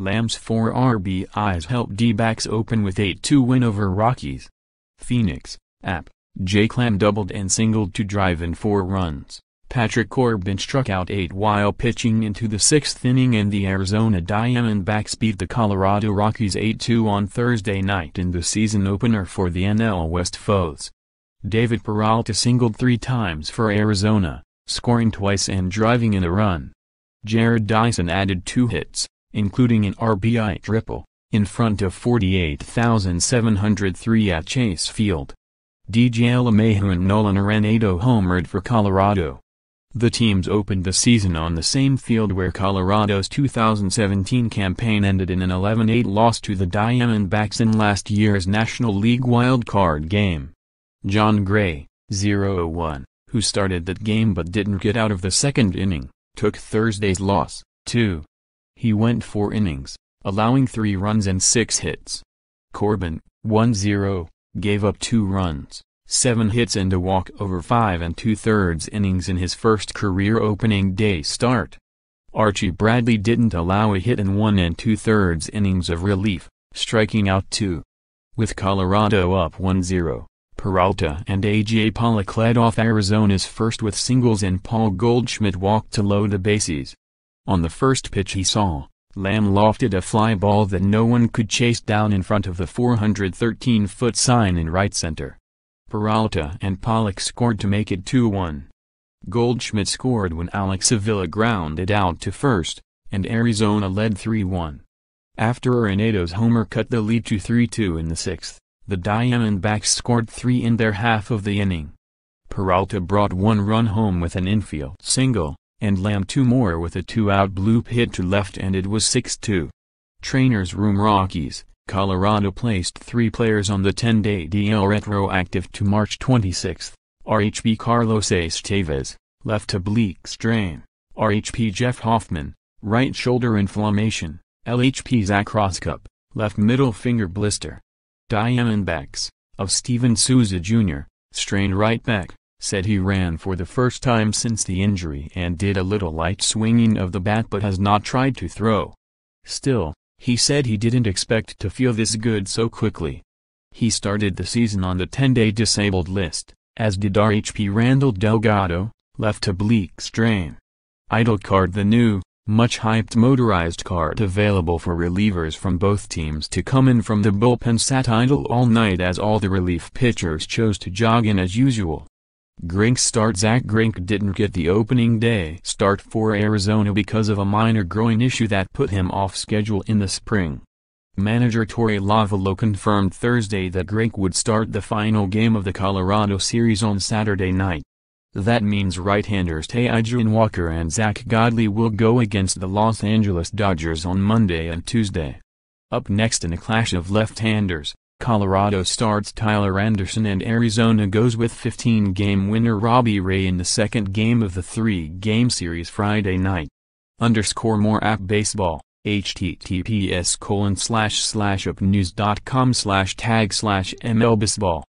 Lamb's four RBIs help D-backs open with 8-2 win over Rockies. Phoenix, App, J. Clam doubled and singled to drive in four runs. Patrick Corbin struck out eight while pitching into the sixth inning and the Arizona Diamondbacks beat the Colorado Rockies 8-2 on Thursday night in the season opener for the NL West foes. David Peralta singled three times for Arizona, scoring twice and driving in a run. Jared Dyson added two hits, including an RBI triple, in front of 48,703 at Chase Field. DJ LeMahieu and Nolan Arenado homered for Colorado. The teams opened the season on the same field where Colorado's 2017 campaign ended in an 11-8 loss to the Diamondbacks in last year's National League Wild Card game. John Gray, 0-1, who started that game but didn't get out of the second inning, took Thursday's loss, 2 he went four innings, allowing three runs and six hits. Corbin, 1-0, gave up two runs, seven hits and a walk over five and two-thirds innings in his first career opening day start. Archie Bradley didn't allow a hit in one and two-thirds innings of relief, striking out two. With Colorado up 1-0, Peralta and A.J. Pollock led off Arizona's first with singles and Paul Goldschmidt walked to load the bases. On the first pitch he saw, Lamb lofted a fly ball that no one could chase down in front of the 413-foot sign in right center. Peralta and Pollock scored to make it 2-1. Goldschmidt scored when Alex Avila grounded out to first, and Arizona led 3-1. After Arenado's homer cut the lead to 3-2 in the sixth, the Diamondbacks scored three in their half of the inning. Peralta brought one run home with an infield single, and Lamb two more with a two-out bloop hit to left and it was 6-2. Trainers Room Rockies, Colorado placed three players on the 10-day DL retroactive to March 26. RHP Carlos Estevez, left oblique strain. RHP Jeff Hoffman, right shoulder inflammation. LHP Zach Roskup, left middle finger blister. Diamondbacks, of Steven Souza Jr., strained right back said he ran for the first time since the injury and did a little light swinging of the bat but has not tried to throw. Still, he said he didn't expect to feel this good so quickly. He started the season on the 10-day disabled list, as did RHP Randall Delgado, left oblique strain. Idle card the new, much hyped motorized card available for relievers from both teams to come in from the bullpen sat idle all night as all the relief pitchers chose to jog in as usual. Grink start Zach Grink didn't get the opening day start for Arizona because of a minor groin issue that put him off schedule in the spring. Manager Tori Lavallo confirmed Thursday that Grink would start the final game of the Colorado series on Saturday night. That means right-handers Taijun Walker and Zach Godley will go against the Los Angeles Dodgers on Monday and Tuesday. Up next in a clash of left-handers, Colorado starts Tyler Anderson and Arizona goes with 15-game winner Robbie Ray in the second game of the three-game series Friday night. Underscore more app baseball https colon slash slash upnews.com slash tag slash mlbaseball